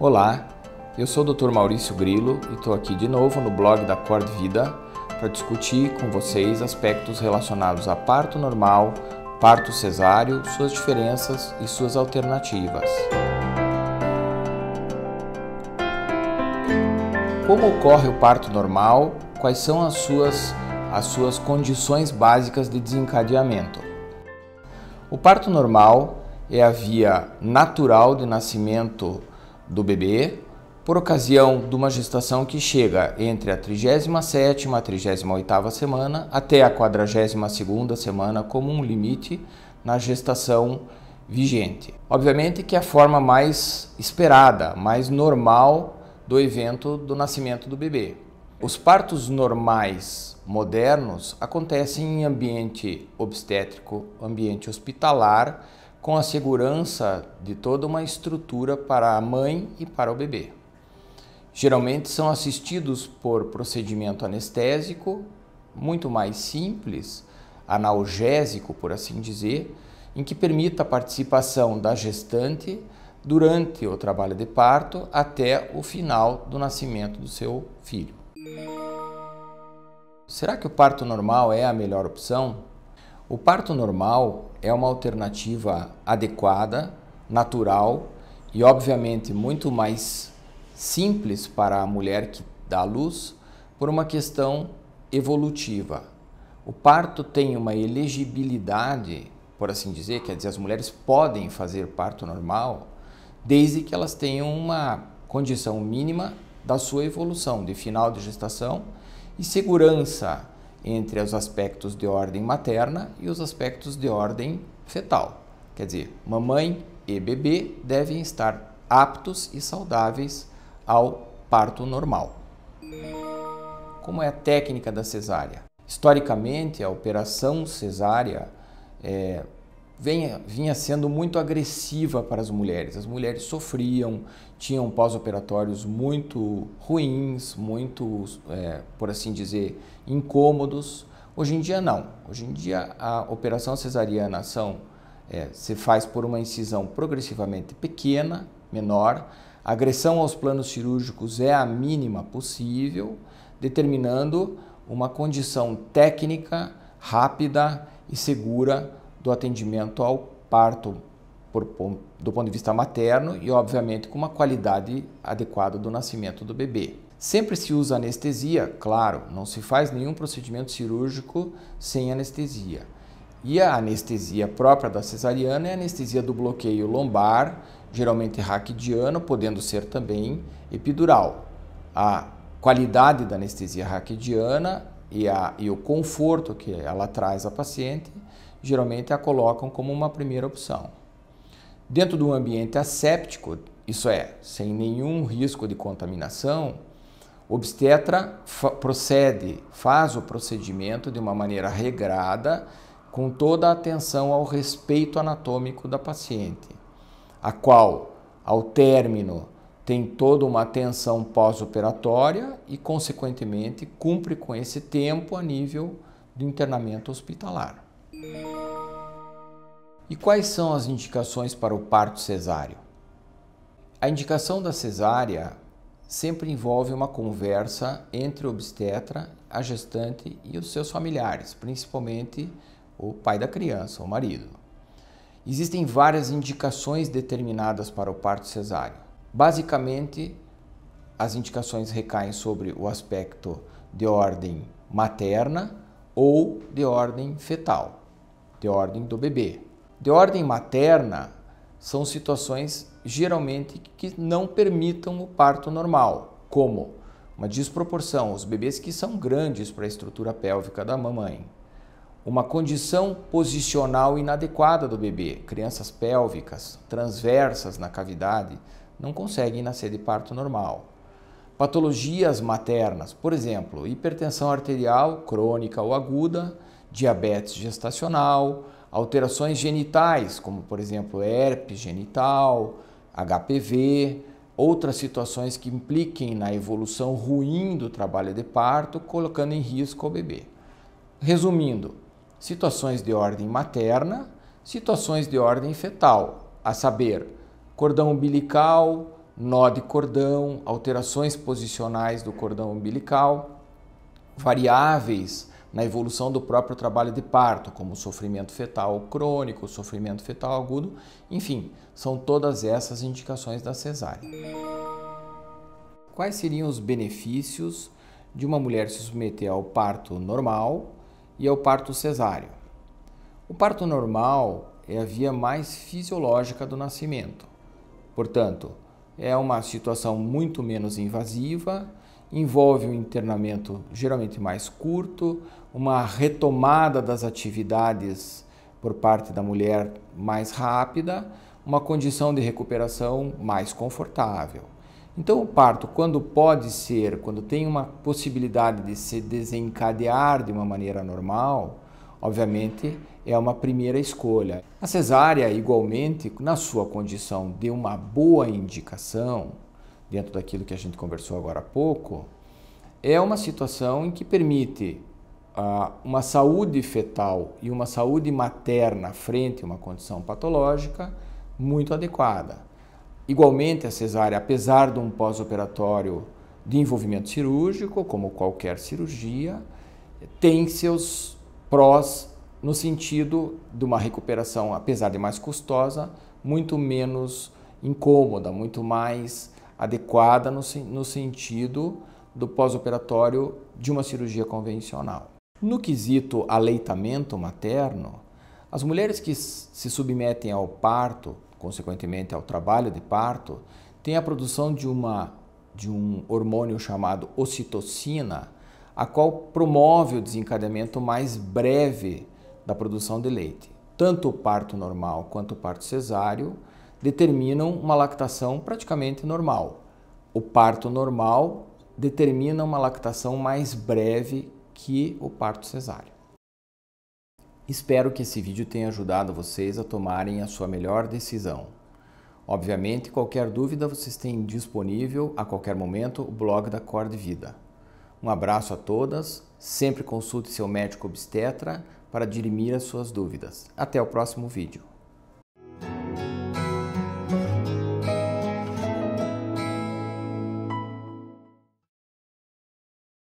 Olá, eu sou o Dr. Maurício Grilo e estou aqui de novo no blog da Cor Vida para discutir com vocês aspectos relacionados a parto normal, parto cesáreo, suas diferenças e suas alternativas. Como ocorre o parto normal? Quais são as suas, as suas condições básicas de desencadeamento? O parto normal é a via natural de nascimento do bebê por ocasião de uma gestação que chega entre a 37 e a 38 semana até a 42 semana como um limite na gestação vigente. Obviamente que é a forma mais esperada, mais normal do evento do nascimento do bebê. Os partos normais modernos acontecem em ambiente obstétrico, ambiente hospitalar, com a segurança de toda uma estrutura para a mãe e para o bebê. Geralmente são assistidos por procedimento anestésico, muito mais simples, analgésico, por assim dizer, em que permita a participação da gestante durante o trabalho de parto até o final do nascimento do seu filho. Será que o parto normal é a melhor opção? O parto normal é uma alternativa adequada, natural e, obviamente, muito mais simples para a mulher que dá à luz por uma questão evolutiva. O parto tem uma elegibilidade, por assim dizer, quer dizer, as mulheres podem fazer parto normal desde que elas tenham uma condição mínima da sua evolução, de final de gestação e segurança entre os aspectos de ordem materna e os aspectos de ordem fetal. Quer dizer, mamãe e bebê devem estar aptos e saudáveis ao parto normal. Como é a técnica da cesárea? Historicamente, a operação cesárea é, vinha sendo muito agressiva para as mulheres. As mulheres sofriam, tinham pós-operatórios muito ruins, muito, é, por assim dizer, incômodos. Hoje em dia, não. Hoje em dia, a operação cesariana são, é, se faz por uma incisão progressivamente pequena, menor. A agressão aos planos cirúrgicos é a mínima possível, determinando uma condição técnica rápida e segura do atendimento ao parto por, do ponto de vista materno e, obviamente, com uma qualidade adequada do nascimento do bebê. Sempre se usa anestesia, claro, não se faz nenhum procedimento cirúrgico sem anestesia. E a anestesia própria da cesariana é a anestesia do bloqueio lombar, geralmente raquidiano, podendo ser também epidural. A qualidade da anestesia raquidiana e, a, e o conforto que ela traz à paciente geralmente a colocam como uma primeira opção. Dentro de um ambiente asséptico, isso é, sem nenhum risco de contaminação, o obstetra fa procede, faz o procedimento de uma maneira regrada, com toda a atenção ao respeito anatômico da paciente, a qual, ao término, tem toda uma atenção pós-operatória e, consequentemente, cumpre com esse tempo a nível do internamento hospitalar. E quais são as indicações para o parto cesáreo? A indicação da cesárea sempre envolve uma conversa entre o obstetra, a gestante e os seus familiares, principalmente o pai da criança, o marido. Existem várias indicações determinadas para o parto cesáreo. Basicamente, as indicações recaem sobre o aspecto de ordem materna ou de ordem fetal de ordem do bebê. De ordem materna, são situações geralmente que não permitam o parto normal, como uma desproporção, os bebês que são grandes para a estrutura pélvica da mamãe, uma condição posicional inadequada do bebê, crianças pélvicas transversas na cavidade não conseguem nascer de parto normal. Patologias maternas, por exemplo, hipertensão arterial crônica ou aguda, diabetes gestacional, alterações genitais, como por exemplo herpes genital, HPV, outras situações que impliquem na evolução ruim do trabalho de parto, colocando em risco o bebê. Resumindo, situações de ordem materna, situações de ordem fetal, a saber, cordão umbilical, nó de cordão, alterações posicionais do cordão umbilical, variáveis na evolução do próprio trabalho de parto, como sofrimento fetal crônico, sofrimento fetal agudo, enfim, são todas essas indicações da cesárea. Quais seriam os benefícios de uma mulher se submeter ao parto normal e ao parto cesáreo? O parto normal é a via mais fisiológica do nascimento. Portanto, é uma situação muito menos invasiva, envolve um internamento geralmente mais curto, uma retomada das atividades por parte da mulher mais rápida, uma condição de recuperação mais confortável. Então, o parto, quando pode ser, quando tem uma possibilidade de se desencadear de uma maneira normal, obviamente é uma primeira escolha. A cesárea, igualmente, na sua condição de uma boa indicação, dentro daquilo que a gente conversou agora há pouco, é uma situação em que permite ah, uma saúde fetal e uma saúde materna frente a uma condição patológica muito adequada. Igualmente, a cesárea, apesar de um pós-operatório de envolvimento cirúrgico, como qualquer cirurgia, tem seus prós no sentido de uma recuperação, apesar de mais custosa, muito menos incômoda, muito mais adequada no, no sentido do pós-operatório de uma cirurgia convencional. No quesito aleitamento materno, as mulheres que se submetem ao parto, consequentemente ao trabalho de parto, têm a produção de, uma, de um hormônio chamado ocitocina, a qual promove o desencadeamento mais breve da produção de leite. Tanto o parto normal quanto o parto cesáreo determinam uma lactação praticamente normal. O parto normal determina uma lactação mais breve que o parto cesáreo. Espero que esse vídeo tenha ajudado vocês a tomarem a sua melhor decisão. Obviamente, qualquer dúvida vocês têm disponível a qualquer momento o blog da Cor de Vida. Um abraço a todas, sempre consulte seu médico obstetra para dirimir as suas dúvidas. Até o próximo vídeo.